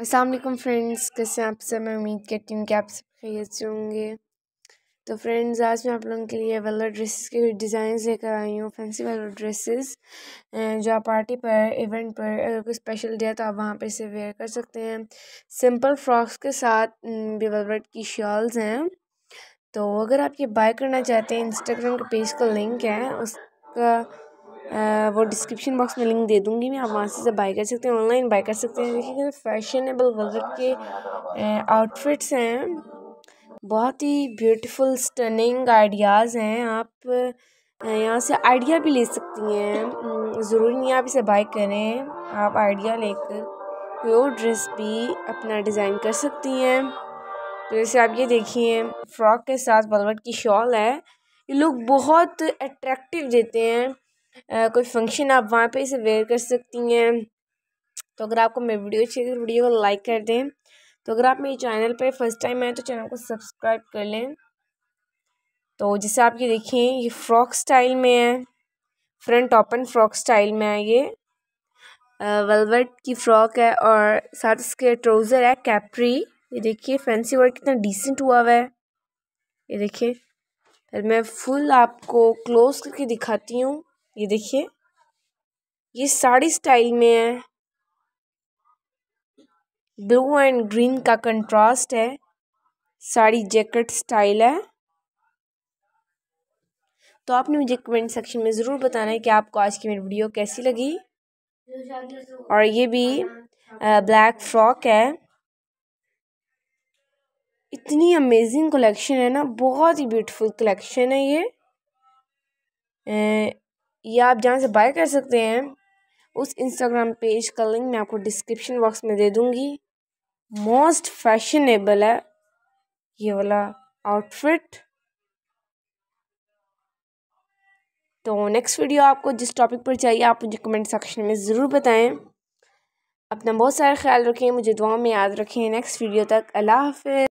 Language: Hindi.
असलम फ्रेंड्स कैसे आप सब मैं उम्मीद करती हूँ कि आप सब खैरियत से होंगे तो फ्रेंड्स आज मैं आप लोगों के लिए वेलर ड्रेसेस के डिज़ाइन लेकर आई हूँ फैंसी वेलर ड्रेसेस जो आप पार्टी पर इवेंट पर अगर कोई स्पेशल डे है तो आप वहाँ पर इसे वेयर कर सकते हैं सिंपल फ्रॉक्स के साथ भी वेलवेट की शॉल्स हैं तो अगर आप ये बाय करना चाहते हैं इंस्टाग्राम के पेज का लिंक है उसका वो डिस्क्रिप्शन बॉक्स में लिंक दे दूँगी मैं आप वहाँ से बाय कर सकते हैं ऑनलाइन बाय कर सकते हैं देखिए फैशनेबल वगैरह के आउटफिट्स हैं बहुत ही ब्यूटीफुल स्टनिंग आइडियाज़ हैं आप यहाँ से आइडिया भी ले सकती हैं ज़रूरी नहीं आप इसे बाय करें आप आइडिया लेकर कोई और ड्रेस भी अपना डिज़ाइन कर सकती हैं तो जैसे आप ये देखिए फ्रॉक के साथ बलवट की शॉल है ये लोग बहुत अट्रैक्टिव देते हैं कोई फंक्शन आप वहाँ पे इसे वेयर कर सकती हैं तो अगर आपको मेरी वीडियो अच्छी लगी वीडियो को लाइक कर दें तो अगर आप मेरे चैनल पे फर्स्ट टाइम आए तो चैनल को सब्सक्राइब कर लें तो जैसे आप ये देखें ये फ्रॉक स्टाइल में है फ्रंट ओपन फ्रॉक स्टाइल में है ये वेलवेट की फ़्रॉक है और साथ इसके ट्राउज़र है कैप्री ये देखिए फैंसी वर्क कितना डिसेंट हुआ हुआ है ये देखिए फिर मैं फुल आपको क्लोज करके दिखाती हूँ ये देखिए ये साड़ी स्टाइल में है ब्लू एंड ग्रीन का कंट्रास्ट है साड़ी जैकेट स्टाइल है तो आपने मुझे कमेंट सेक्शन में ज़रूर बताना है कि आपको आज की मेरी वीडियो कैसी लगी और ये भी ब्लैक फ्रॉक है इतनी अमेजिंग कलेक्शन है ना बहुत ही ब्यूटीफुल कलेक्शन है ये या आप जहाँ से बाय कर सकते हैं उस इंस्टाग्राम पेज का लिंक मैं आपको डिस्क्रिप्शन बॉक्स में दे दूँगी मोस्ट फैशनेबल है ये वाला आउटफिट तो नेक्स्ट वीडियो आपको जिस टॉपिक पर चाहिए आप मुझे कमेंट सेक्शन में ज़रूर बताएं अपना बहुत सारा ख्याल रखें मुझे दुआ में याद रखें नेक्स्ट वीडियो तक अल्लाह हाफि